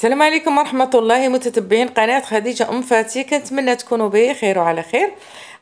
السلام عليكم ورحمة الله متتبعين قناة خديجة أم فاتي كنتمنى تكونوا بخير وعلى خير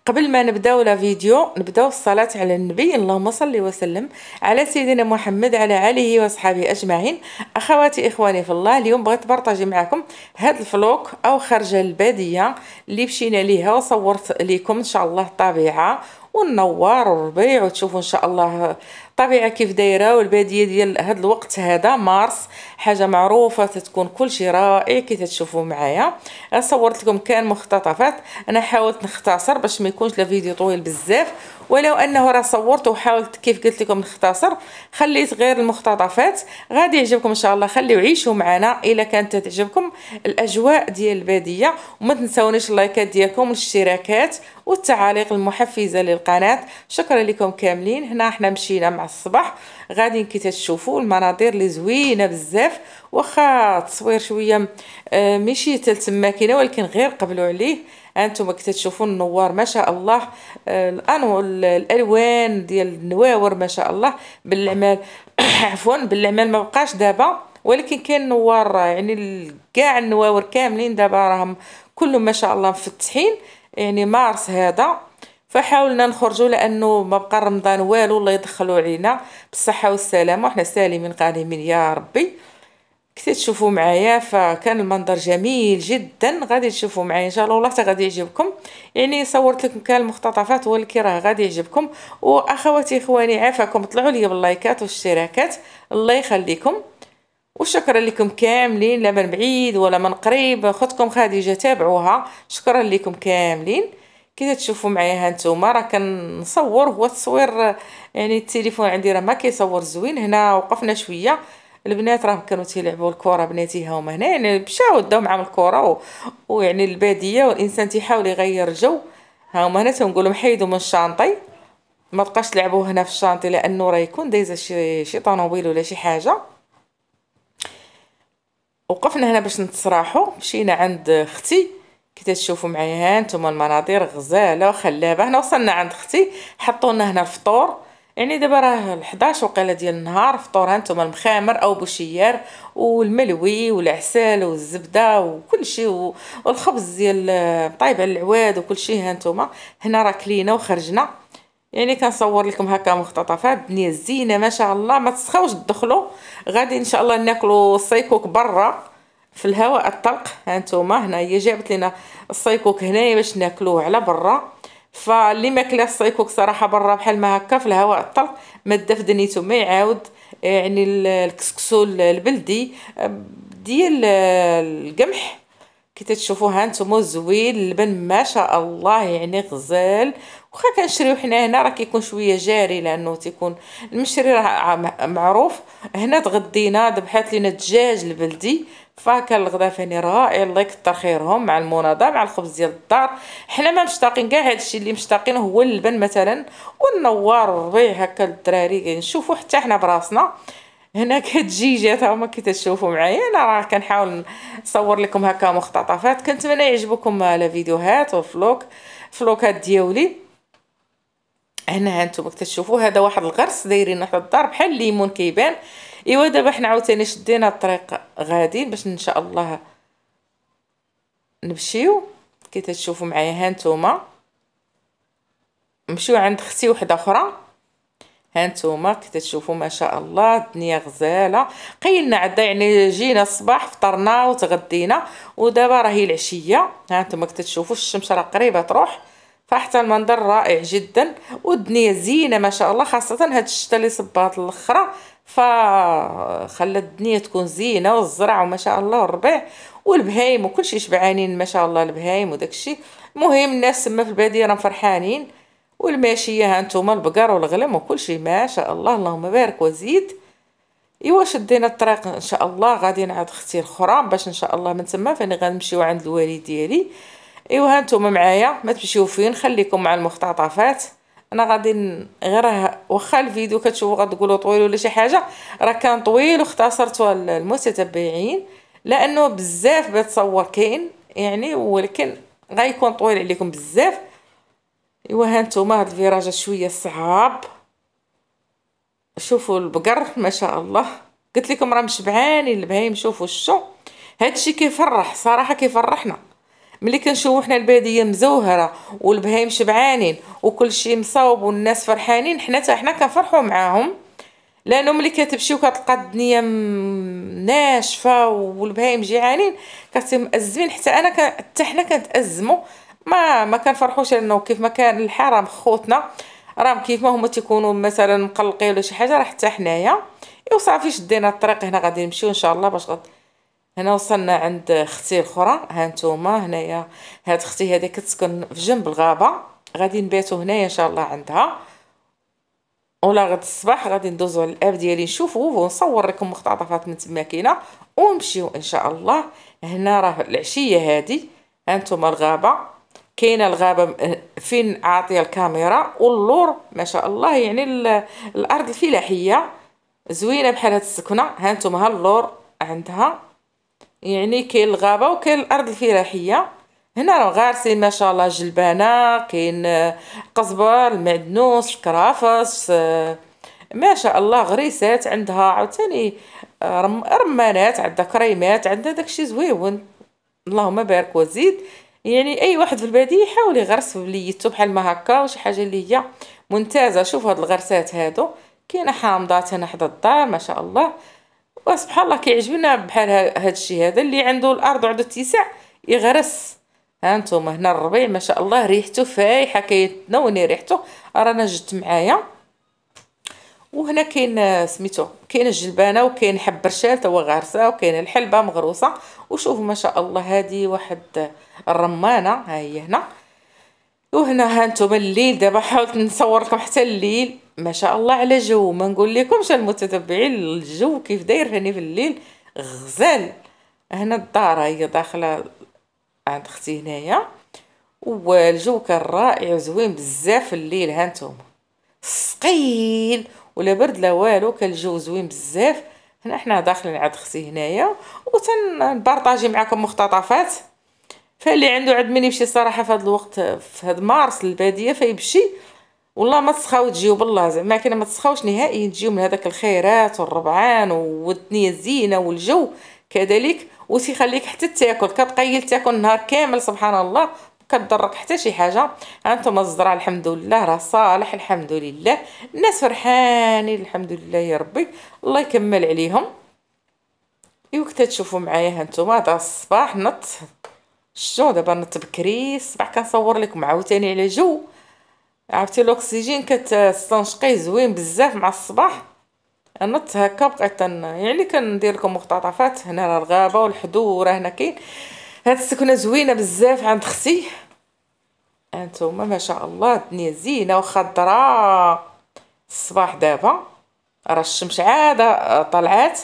قبل ما نبداو لا فيديو نبداو الصلاه على النبي اللهم صل وسلم على سيدنا محمد على اله وصحبه اجمعين اخواتي اخواني في الله اليوم بغيت نبارطاجي معكم هذا الفلوك او خرجه الباديه اللي مشينا ليها وصورت لكم ان شاء الله الطبيعه والنوار والربيع وتشوفوا ان شاء الله الطبيعه كيف دايره والباديه ديال هذا الوقت هذا مارس حاجه معروفه تتكون كلشي رائع كي تشوفوا معايا أه، صورت لكم كان مختطفات انا حاولت نختصر باش ما يكونش لا فيديو طويل بزاف ولو انه راه صورت وحاولت كيف قلت لكم نختصر خليت غير المقتطفات غادي يعجبكم ان شاء الله خليو عيشوا معنا الا كانت تعجبكم الاجواء ديال الباديه وما تنساونيش اللايكات ديالكم والاشتراكات والتعاليق المحفزه للقناه شكرا لكم كاملين هنا حنا مشينا مع الصباح غادي كي تشوفوا المناظر اللي زوينه بزاف واخا التصوير شويه آه، ماشي تلت ماكينه ولكن غير قبلوا عليه انتم كي تشوفون النوار ما شاء الله آه، الانو الالوان ديال النواور ما شاء الله بالعمال عفوا بالعمال ما بقاش دابا ولكن كاين نوار يعني كاع النواور كاملين دابا راهم كلهم ما شاء الله مفتحين يعني مارس هذا فحاولنا نخرجوا لانه ما بقى رمضان والو الله يدخلوا علينا بالصحه والسلامه وحنا سالمين قادمين يا ربي كي تشوفوا معايا فكان المنظر جميل جدا غادي تشوفوا معايا ان شاء الله والله حتى غادي يعجبكم يعني صورت لكم كامل المقتطفات ولكن راه غادي يعجبكم واخواتي اخواني عافاكم طلعوا لي باللايكات والاشتراكات الله يخليكم وشكرا لكم كاملين لا من بعيد ولا من قريب خدكم خديجه تابعوها شكرا لكم كاملين كي تشوفوا معايا ها نتوما راه كنصور هو التصوير يعني التليفون عندي راه ما كيصور زوين هنا وقفنا شويه البنات راهم كانوا تيلعبوا الكره بناتي هما هنا يعني مشاو داو معاهم الكره و... ويعني الباديه والانسان تيحاول يغير جو ها هما هنا تنقول لهم حيدوا من الشانطي ما بقاش تلعبوا هنا في الشانطي لانه راه يكون دايزه شي شي طوموبيل ولا شي حاجه وقفنا هنا باش نتصراحوا مشينا عند اختي كي تشوفوا معايا ها المناظر غزاله خلابه هنا وصلنا عند اختي حطونا هنا الفطور يعني دابا راه 11 وقيله ديال النهار فطور هانتوما المخامر او بوشيار والملوي والعسل والزبده وكل شيء والخبز ديال آه، طايب على العواد وكل شيء هانتوما هنا راه كلينا وخرجنا يعني كنصور لكم هكا مختطفات الدنيا زينه ما شاء الله ما تسخاوش تدخلوا غادي ان شاء الله ناكلوا السيكوك برا في الهواء الطلق هانتوما هنا هي جابت لنا السيكوك هنايا باش ناكلوه على برا فاللي كلاش سايكوك صراحه برا بحال ما هكا في الهواء الطلق ما دنيتو ما يعاود آه، يعني الكسكسو البلدي آه، ديال آه، القمح كي ها نتوما زوين اللبن ما شاء الله يعني غزال واخا كنشريو حنا هنا راه كيكون شويه جاري لانه تيكون المشري راه معروف هنا تغدينا ذبحات لينا الدجاج البلدي فاكر الغدا فاني رائع الله يكثر خيرهم مع المناضه مع الخبز ديال الدار حنا ما مشتاقين كاع هادشي اللي مشتاقين هو اللبن مثلا والنوار الربيع هكا الدراري كنشوفو حتى حنا براسنا هنا كتجي جات هما كي تشوفوا معايا انا راه كنحاول نصور لكم هكا مقتطفات كنتمنى يعجبكم لا فيديوهات وفلوك فلوكات ديولي هنا هانتوما كتشوفوا هذا واحد الغرس دايرين حتى الدار بحال الليمون كيبان ايوا دابا حنا عاوتاني شدينا الطريق غاديين باش ان شاء الله نمشيو كي تشوفوا معايا ها نتوما نمشيو عند اختي وحده اخرى ها نتوما كي تشوفوا ما شاء الله الدنيا غزاله قيلنا عدا يعني جينا الصباح فطرنا وتغدينا ودابا راهي العشيه ها نتوما كي تشوفوا الشمس راه قريبه تروح فحتى المنظر رائع جدا والدنيا زينه ما شاء الله خاصه هاد الشتا اللي صبات الاخره فخلى الدنيا تكون زينه والزرع وما شاء الله الربيع والبهايم وكل شيء شبعانين ما شاء الله البهايم وداك الشيء المهم الناس تما في الباديه راهم فرحانين والماشيه ها نتوما البقر والغنم وكل شيء ما شاء الله اللهم بارك وزيد ايوا شدينا الطريق ان شاء الله غادي نعاد اختي الاخرى باش ان شاء الله من تما فاني غنمشيو عند الوالد ديالي ايوا ها معايا ما تمشيو فين خليكم مع المختطفات انا غادي غير واخا الفيديو كتشوفوا غتقولوا طويل ولا شي حاجه راه كان طويل واختصرته للمتتبعين لانه بزاف بتصور كاين يعني ولكن غيكون طويل عليكم بزاف ايوا ها نتوما هاد الفيراج شويه صعاب شوفوا البقر ما شاء الله قلت لكم راه مشبعاني البهايم شوفوا الشو هادشي كيفرح صراحه كيفرحنا ملي كنشوفو حنا الباديه مزوهره والبهايم شبعانين وكل شيء مصاوب والناس فرحانين حنا حتى حنا كنفرحوا معاهم لانه ملي كتمشي وكتلقى الدنيا ناشفه والبهايم جيعانين كتبقى مأزمين حتى انا حتى حنا كنتأزموا ما ما كنفرحوش لانه كيف ما كان الحرام خوتنا راهم كيف ما هما تيكونوا مثلا مقلقين ولا شي حاجه راه حتى حنايا وصافي شدينا الطريق هنا غادي نمشيو ان شاء الله باش غادي هنا وصلنا عند اختي الاخرى هانتوما هنايا هاد اختي هذه كتسكن في جنب الغابه غادي نباتو هنايا ان شاء الله عندها ولا غد الصباح غادي ندوزو على الاب ديالي نشوفو ونصور لكم مقتطفات من تما كاينه ونمشيو ان شاء الله هنا راه العشيه هادي هانتوما الغابه كاينه الغابه فين عاطيه الكاميرا واللور ما شاء الله يعني الارض الفلاحيه زوينه بحال هاد السكنه هانتوما ها اللور عندها يعني كاين الغابه وكاين الارض الفراحيه هنا راه غارسين ما شاء الله جلبانه كاين آه، قزبر المعدنوس الكرافس آه، ما شاء الله غريسات عندها عاوتاني آه، رمانات عندها كريمات عندها داكشي زويون اللهم بارك وزيد يعني اي واحد في الباديه يحاول يغرس في بليتو بحال ما هكا وشي حاجه اللي هي ممتازه شوف هاد الغرسات هادو كاينه حامضات هنا حدا الدار ما شاء الله وسبحان الله كيعجبنا بحال هذا الشيء هذا اللي عنده الارض وعنده اتساع يغرس ها انتم هنا الربيع ما شاء الله ريحته فايحه كيتنوني ريحته رانا جت معايا وهنا كاين سميتو كاين الجلبانه وكاين حب رشال هو غارسه وكاين الحلبه مغروسه وشوفوا ما شاء الله هذه واحد الرمانه ها هي هنا وهنا هانتوما الليل دابا حاولت نصور لكم حتى الليل ما شاء الله على جو ما نقول لكمش المتتبعين الجو كيف داير هاني في الليل غزال هنا الدار هي داخله عند اختي هنايا والجو كان رائع وزوين بزاف الليل هانتوما ثقيل ولا برد لا والو كان الجو زوين بزاف هنا حنا داخلين عند اختي هنايا وتنبارطاجي معكم مقتطفات فاللي عنده عاد من يمشي صراحه في هذا الوقت في هذا مارس الباديه فيمشي والله ما تسخاو تجيو بالله زعما كنا ما تسخاوش نهائيا تجيو من هذاك الخيرات والربعان والدنيا الزينه والجو كذلك وتيخليك حتى تاكل كتقيل تاكل نهار كامل سبحان الله كتضرك حتى شي حاجه انتم الزرع الحمد لله راه صالح الحمد لله الناس فرحانين الحمد لله يا ربي الله يكمل عليهم ايوا كنت تشوفوا معايا هانتوما هذا الصباح نط شتو دابا نط بكري الصباح كنصور لكم عاوتاني على جو عرفتي الاكسجين كتستنشقي زوين بزاف مع الصباح نط هكا بقيت يعني كندير لكم مقتطفات هنا راه الغابه والحدو هنا كاين هاد السكنه زوينه بزاف عند اختي انتوما ما شاء الله الدنيا زينه وخضراء الصباح دابا راه الشمس عاده طلعت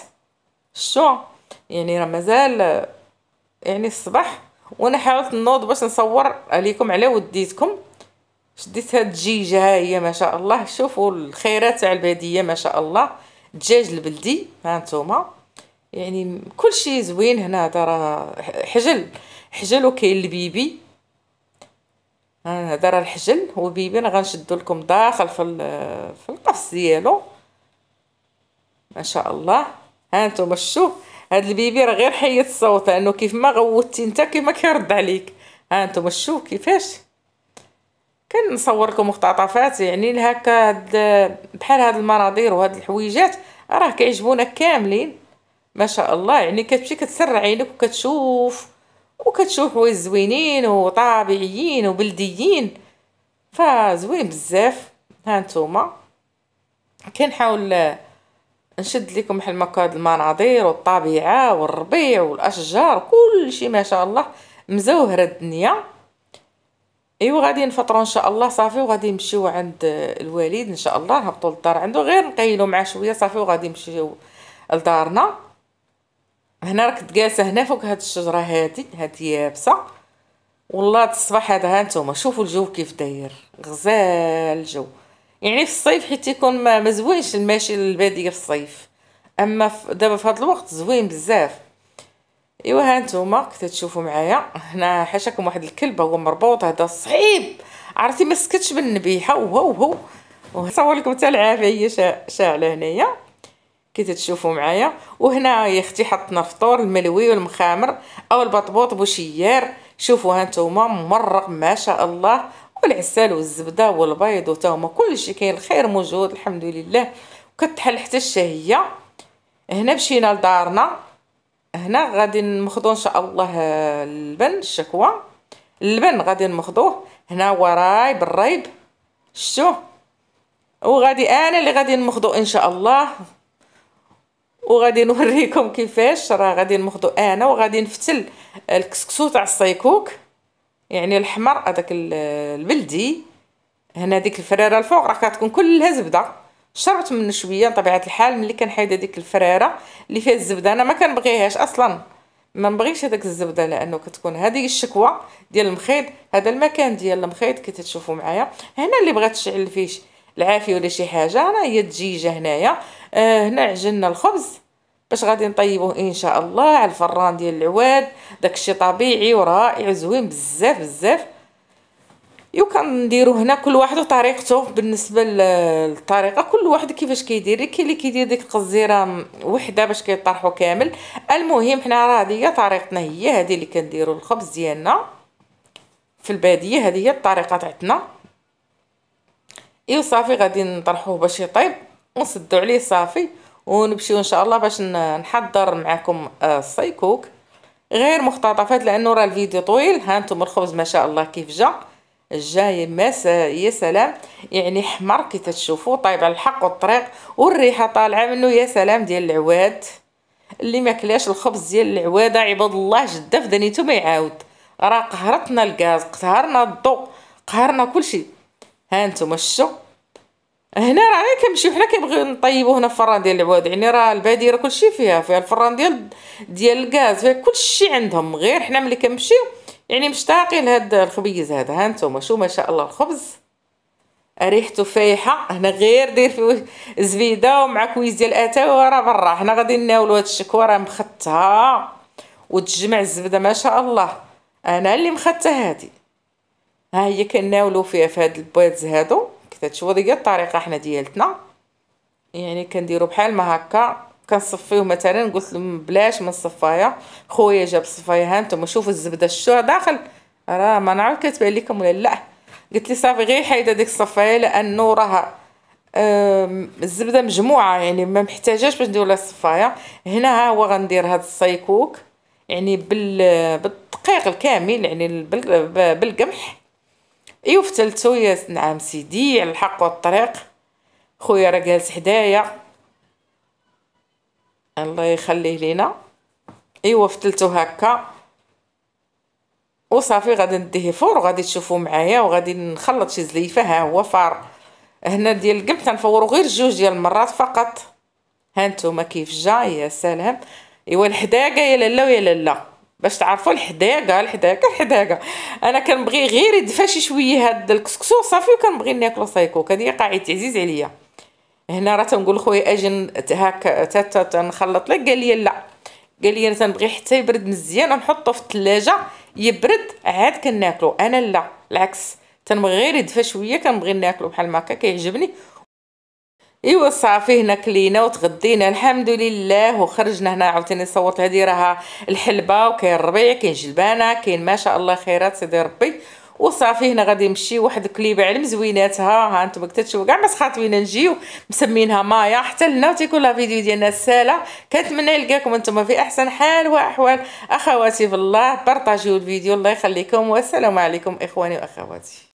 شو يعني راه مازال يعني الصباح وانا حاولت نوض باش نصور عليكم على وديتكم شديت هاد الدجيجه ها هي ما شاء الله شوفوا الخيرات تاع الباديه ما شاء الله الدجاج البلدي ها نتوما يعني كلشي زوين هنا ترى حجل حجل وكاين البيبي ها هذا راه الحجل وبيبي انا غنشدو لكم داخل في في القفص ديالو ما شاء الله ها نتوما شوف هاد البيبي راه غير حيد الصوت لانه كيف ما غوتي انت كيما كيرد عليك ها انتم شوف كيفاش كنصور لكم مقتطفات يعني لهكا بحال هاد المناظير وهاد الحويجات راه كيعجبونا كاملين ما شاء الله يعني كتمشي كتسرع عينك وكتشوف وكتشوف حوايج زوينين وطبيعيين وبلديين فزوين بزاف ها انتم كنحاول نشد لكم حلمك هاد المناظر والطبيعه والربيع والاشجار كل شيء ما شاء الله مزوهره الدنيا ايوا غادي نفطروا ان شاء الله صافي وغادي نمشيو عند الوالد ان شاء الله نهبطوا للدار عنده غير نقيلو معاه شويه صافي وغادي نمشيو لدارنا هنا راك تقاسه هنا فوق هاد الشجره هادي هادي يابسه والله الصباح هذا ها نتوما شوفوا الجو كيف داير غزال الجو يعني في الصيف حيت يكون ما, ما الماشي للباديه في الصيف اما دابا في هذا الوقت زوين بزاف ايوا ها نتوما كتشوفوا معايا هنا حاشاكم واحد الكلب هو مربوط هذا صعيب عرفتي ما سكتش بالنبيحه وهو هو وصور لكم حتى العافيه هي شاعله هنايا كي تشوفوا معايا وهنا يا اختي حطنا فطور الملوي والمخامر او البطبوط بوشيار شوفوا ها نتوما مرق ما شاء الله والعسل والزبده والبيض وتا هما كلشي كاين الخير موجود الحمد لله وكتحل حتى الشهيه هنا مشينا لدارنا هنا غادي ناخذوا ان شاء الله اللبن آه، الشكوى اللبن غادي ناخذوه هنا وراي بالريب شتوه وغادي انا اللي غادي ناخذو ان شاء الله وغادي نوريكم كيفاش راه غادي ناخذو انا وغادي نفتل الكسكسو تاع الصيكوك يعني الحمر هذاك البلدي هنا ديك الفراره الفوق راه كتكون كلها زبده شربت منه شويه بطبيعه الحال ملي كنحيد هذيك الفراره اللي فيها الزبده انا ما كنبغيهاش اصلا ما نبغيش هذاك الزبده لانه كتكون هذه الشكوى ديال المخيط هذا المكان ديال المخيط كي تشوفوا معايا هنا اللي بغات تشعل فيه العافيه ولا شي حاجه راه هي الدجيجه هنايا آه هنا عجننا الخبز باش غادي نطيبوه ان شاء الله على الفران ديال العواد داكشي طبيعي ورائع زوين بزاف بزاف يو كنديرو هنا كل واحد وطريقته بالنسبه للطريقه كل واحد كيفاش كيدير كاين اللي كيدير ديك القزيره وحده باش كيطرحو كامل المهم حنا راه هي طريقتنا هي هذه اللي كنديرو الخبز ديالنا في الباديه هذه هي الطريقه تاعتنا ايوا صافي غادي نطرحوه باش يطيب ونسدو عليه صافي ونمشيو ان شاء الله باش نحضر معكم آه، السايكوك غير مختطفات لانه راه الفيديو طويل انتم الخبز ما شاء الله كيف جا جاي ماس يا سلام يعني حمر كي تشوفوا طايب على الحق والطريق والريحه طالعه منه يا سلام ديال العواد اللي ما كلاش الخبز ديال العواد عباد الله جده فدنيته ما يعاود راه قهرتنا الغاز قهرنا الضوء قهرنا كلشي ها انتم الشو هنا راه غير كنمشيو حنا كنبغيو نطيبو هنا في الفران ديال العواد يعني راه راه كلشي فيها فيها الفران ديال ديال الغاز فيها كلشي عندهم غير حنا ملي كنمشيو يعني مشتاقين لهاد الخبيز هذا ها نتوما شو ما شاء الله الخبز ريحته فايحه هنا غير دير فيه زبيده ومع كويس ديال اتاي راه برا حنا غادي ناولو هاد الشكوى راه مخطها وتجمع الزبده ما شاء الله انا اللي مخته هادي ها هي كناولو فيها في هاد البيض هادو كي تشوفوا هي الطريقه حنا ديالتنا يعني كنديرو بحال ما هكا كنصفيوه مثلا قلت لهم بلاش من الصفايه خويا جاب صفايه ها نتوما شوفوا الزبده الشو داخل راه ما نعرف كتبان لكم ولا لا قلت لي صافي غير حيد هذيك الصفايه لانه راها الزبده مجموعه يعني ما محتاجاش باش ندير لها الصفايه هنا ها هو غندير هذا السايكوك يعني بال بالدقيق الكامل يعني بالقمح ايوا في ثالثو يا نعم سيدي على الحق والطريق خويا راه جالس حدايا الله يخليه لينا ايوا في ثالثو هكا وصافي غادي نديه فور وغادي تشوفوا معايا وغادي نخلط شي زليفه ها هو فار هنا ديال القلب تنفورو غير جوج ديال المرات فقط ها نتوما كيف جا يا سلام ايوا الحداقه يا لالا ويا لالا باش تعرفوا الحداقه الحداقه الحداقه انا كنبغي غير يدفى شي شويه هاد الكسكسو صافي وكنبغي ناكلو سايكو هذه قاعدتي عزيز عليا هنا راه تنقول خويا اجي هاك تنخلط لك قال لي لا قال لي انا تنبغي حتى يبرد مزيان نحطو في الثلاجه يبرد عاد كناكلو انا لا العكس تنبغي غير يدفى شويه كنبغي ناكلو بحال هكا كيعجبني ايوا صافي هنا كلينا وتغدينا الحمد لله وخرجنا هنا عاوتاني صورت هذه راها الحلبه وكاين الربيع كاين جلبانه كاين ما شاء الله خيرات سيدي ربي وصافي هنا غادي نمشي واحد الكليبه على مزويناتها ها انتم كتشوفوا كاع ما وين نجيو مسمينها مايا حتى لنا وتيكون لا فيديو ديالنا ساله كنتمنى نلقاكم انتم في احسن حال واحوال اخواتي في الله بارطاجيو الفيديو الله يخليكم والسلام عليكم اخواني واخواتي